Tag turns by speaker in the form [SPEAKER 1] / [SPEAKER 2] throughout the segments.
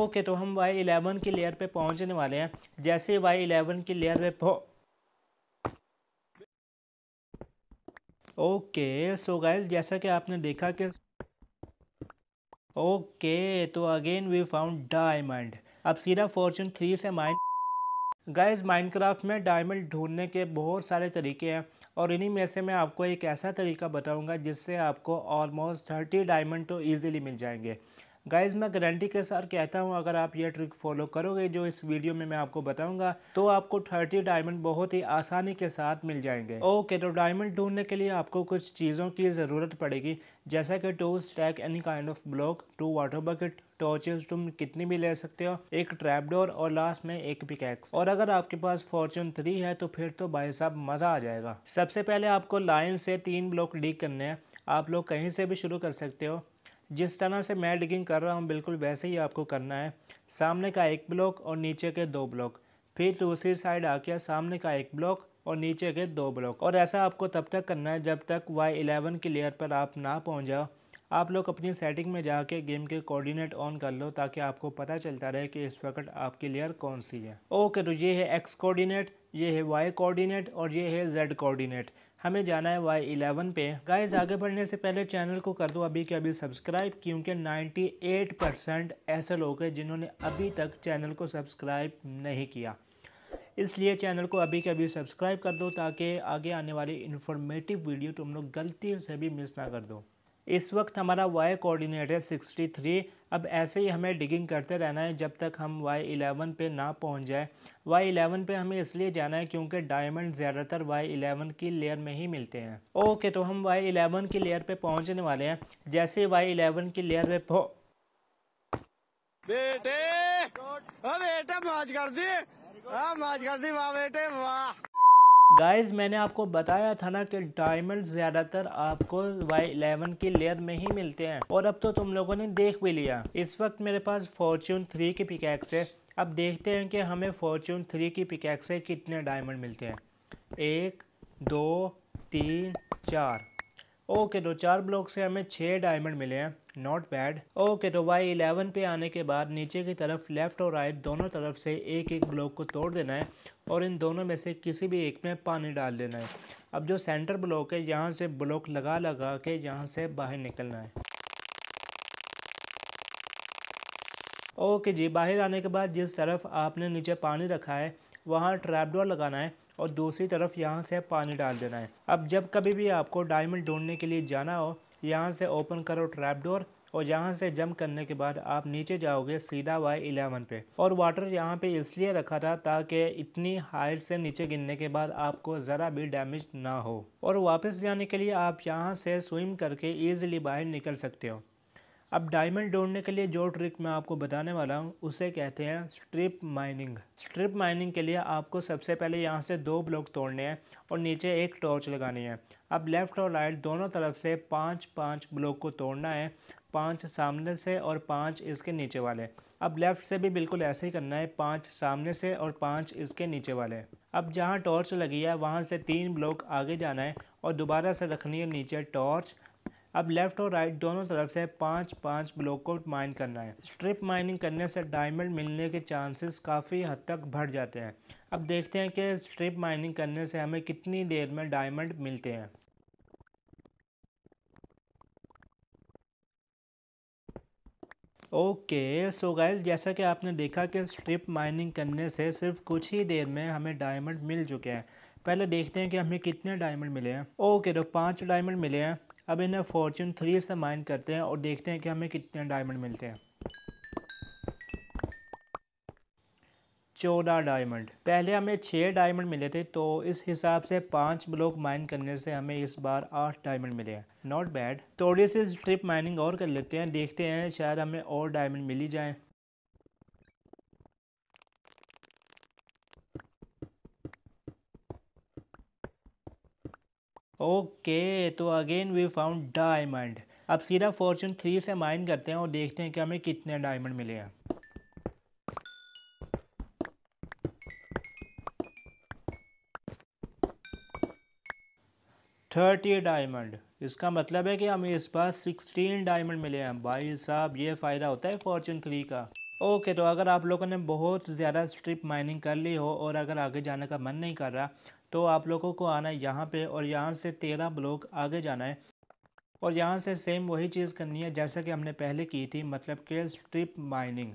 [SPEAKER 1] okay तो हम Y eleven की लेयर पे पहुंचने वाले हैं जैसे वाई इलेवन की लेयर पे पहुँ... ओके सो गाइज जैसा कि आपने देखा कि ओके तो अगेन वी फाउंड डायमंड अब सीधा फॉर्चून थ्री से माइन गाइज माइनक्राफ्ट में डायमंड ढूंढने के बहुत सारे तरीके हैं और इन्हीं में से मैं आपको एक ऐसा तरीका बताऊंगा जिससे आपको ऑलमोस्ट थर्टी डायमंड तो इजीली मिल जाएंगे गाइज मैं गारंटी के साथ कहता हूँ अगर आप ये ट्रिक फॉलो करोगे जो इस वीडियो में मैं आपको बताऊंगा तो आपको थर्टी डायमंड बहुत ही आसानी के साथ मिल जाएंगे ओके तो डायमंड ढूंढने के लिए आपको कुछ चीज़ों की ज़रूरत पड़ेगी जैसा कि two stack any kind of block two water bucket torches तुम कितनी भी ले सकते हो एक ट्रैपडोर और लास्ट में एक पिकैक्स और अगर आपके पास फॉर्चून थ्री है तो फिर तो भाई साहब मज़ा आ जाएगा सबसे पहले आपको लाइन से तीन ब्लॉक डीक करने हैं आप लोग कहीं से भी शुरू कर सकते हो जिस तरह से मैं डिगिंग कर रहा हूँ बिल्कुल वैसे ही आपको करना है सामने का एक ब्लॉक और नीचे के दो ब्लॉक फिर दूसरी साइड आके सामने का एक ब्लॉक और नीचे के दो ब्लॉक और ऐसा आपको तब तक करना है जब तक वाई इलेवन की लेयर पर आप ना पहुँच जाओ आप लोग अपनी सेटिंग में जाके गेम के कोऑर्डिनेट ऑन कर लो ताकि आपको पता चलता रहे कि इस वक्त आपकी लेयर कौन सी है ओके तो ये है एक्स कोऑर्डिनेट ये है वाई कोऑर्डिनेट और ये है जेड कोऑर्डिनेट हमें जाना है वाई इलेवन पे गाइज आगे बढ़ने से पहले चैनल को कर दो अभी के अभी सब्सक्राइब क्योंकि 98 परसेंट ऐसे लोग हैं जिन्होंने अभी तक चैनल को सब्सक्राइब नहीं किया इसलिए चैनल को अभी के अभी सब्सक्राइब कर दो ताकि आगे आने वाली इन्फॉर्मेटिव वीडियो तुम लोग गलती से भी मिस ना कर दो इस वक्त हमारा y कोऑर्डिनेट है 63 अब ऐसे ही हमें डिगिंग करते रहना है जब तक हम y11 पे ना पहुंच जाए y11 पे हमें इसलिए जाना है क्योंकि डायमंड ज़्यादातर इलेवन की लेयर में ही मिलते हैं ओके तो हम इलेवन की लेयर पे पहुंचने वाले हैं जैसे इलेवन की लेयर पे पहुँ... बेटे बेटे मौज कर दी हाँ कर दी वाह बेटे वाह गाइस मैंने आपको बताया था ना कि डायमंड ज़्यादातर आपको वाई इलेवन की लेयर में ही मिलते हैं और अब तो तुम लोगों ने देख भी लिया इस वक्त मेरे पास फॉर्च्यून थ्री की पिकैक्स है अब देखते हैं कि हमें फॉर्च्यून थ्री की पिकैक्स से कितने डायमंड मिलते हैं एक दो तीन चार ओके दो चार ब्लॉक से हमें छः डायमंड मिले हैं नॉट बैड ओके तो वाई इलेवन पे आने के बाद नीचे की तरफ लेफ़्ट और राइट दोनों तरफ से एक एक ब्लॉक को तोड़ देना है और इन दोनों में से किसी भी एक में पानी डाल देना है अब जो सेंटर ब्लॉक है यहाँ से ब्लॉक लगा लगा के यहाँ से बाहर निकलना है ओके जी बाहर आने के बाद जिस तरफ आपने नीचे पानी रखा है वहाँ ट्रैपडोर लगाना है और दूसरी तरफ यहाँ से पानी डाल देना है अब जब कभी भी आपको डायमंड ढूंढने के लिए जाना हो यहाँ से ओपन करो ट्रैप डोर और यहाँ से जंप करने के बाद आप नीचे जाओगे सीधा वाई इलेवन पे और वाटर यहाँ पे इसलिए रखा था ताकि इतनी हाइट से नीचे गिरने के बाद आपको ज़रा भी डैमेज ना हो और वापस जाने के लिए आप यहाँ से स्विम करके ईजिली बाहर निकल सकते हो अब डायमंड ढूंढने के लिए जो ट्रिक मैं आपको बताने वाला हूँ उसे कहते हैं स्ट्रिप माइनिंग स्ट्रिप माइनिंग के लिए आपको सबसे पहले यहाँ से दो ब्लॉक तोड़ने हैं और नीचे एक टॉर्च लगानी है अब लेफ़्ट और राइट दोनों तरफ से पाँच पाँच ब्लॉक को तोड़ना है पाँच सामने से और पाँच इसके नीचे वाले अब लेफ़्ट से भी बिल्कुल ऐसे ही करना है पाँच सामने से और पाँच इसके नीचे वाले अब जहाँ टॉर्च लगी है वहाँ से तीन ब्लॉक आगे जाना है और दोबारा से रखनी है नीचे टॉर्च अब लेफ़्ट और राइट दोनों तरफ से पाँच पाँच ब्लॉक को माइन करना है स्ट्रिप माइनिंग करने से डायमंड मिलने के चांसेस काफ़ी हद तक बढ़ जाते हैं अब देखते हैं कि स्ट्रिप माइनिंग करने से हमें कितनी देर में डायमंड मिलते हैं ओके सो गाइस जैसा कि आपने देखा कि स्ट्रिप माइनिंग करने से सिर्फ कुछ ही देर में हमें डायमंड मिल चुके हैं पहले देखते हैं कि हमें कितने डायमंड मिले हैं ओके तो पाँच डायमंड मिले हैं अब इन्हें फॉर्चून थ्री से माइन करते हैं और देखते हैं कि हमें कितने डायमंड मिलते हैं चौदह डायमंड पहले हमें छः डायमंड मिले थे तो इस हिसाब से पाँच ब्लॉक माइन करने से हमें इस बार आठ डायमंड मिले हैं नॉट बैड थोड़ी सी ट्रिप माइनिंग और कर लेते हैं देखते हैं शायद हमें और डायमंड मिल ही जाएँ ओके तो अगेन वी फाउंड डायमंड अब सीधा फॉर्चून थ्री से माइन करते हैं और देखते हैं कि हमें कितने डायमंड मिले हैं थर्टी डायमंड इसका मतलब है कि हमें इस बार सिक्सटीन डायमंड मिले हैं भाई साहब ये फ़ायदा होता है फॉर्चून थ्री का ओके तो अगर आप लोगों ने बहुत ज़्यादा स्ट्रिप माइनिंग कर ली हो और अगर आगे जाने का मन नहीं कर रहा तो आप लोगों को आना है यहाँ पे और यहाँ से तेरह ब्लॉक आगे जाना है और यहाँ से सेम वही चीज़ करनी है जैसा कि हमने पहले की थी मतलब के स्ट्रिप माइनिंग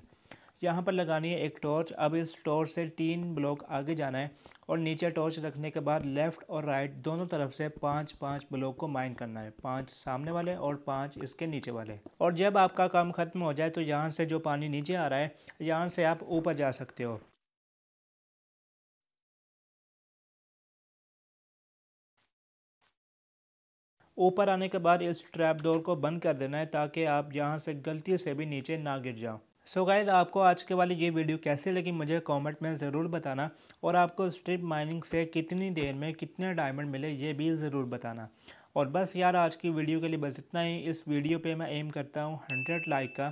[SPEAKER 1] यहाँ पर लगानी है एक टॉर्च अब इस टॉर्च से तीन ब्लॉक आगे जाना है और नीचे टॉर्च रखने के बाद लेफ़्ट और राइट दोनों तरफ से पाँच पाँच ब्लॉक को माइन करना है पाँच सामने वाले और पाँच इसके नीचे वाले और जब आपका काम ख़त्म हो जाए तो यहाँ से जो पानी नीचे आ रहा है यहाँ से आप ऊपर जा सकते हो ऊपर आने के बाद इस ट्रैप डोर को बंद कर देना है ताकि आप यहाँ से गलती से भी नीचे ना गिर जाओ सो so गाइज आपको आज के वाली ये वीडियो कैसी लगी मुझे कमेंट में ज़रूर बताना और आपको स्ट्रिप माइनिंग से कितनी देर में कितने डायमंड मिले ये भी ज़रूर बताना और बस यार आज की वीडियो के लिए बस इतना ही इस वीडियो पे मैं एम करता हूँ हंड्रेड लाइक का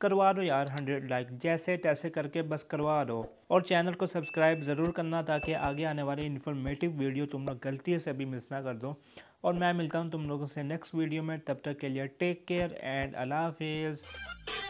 [SPEAKER 1] करवा दो यार हंड्रेड लाइक जैसे तैसे करके बस करवा दो और चैनल को सब्सक्राइब ज़रूर करना ताकि आगे आने वाली इन्फॉर्मेटिव वीडियो तुम लोग गलती से भी मिस ना कर दो और मैं मिलता हूँ तुम लोगों से नेक्स्ट वीडियो में तब तक के लिए टेक केयर एंड अल्लाह हाफिज़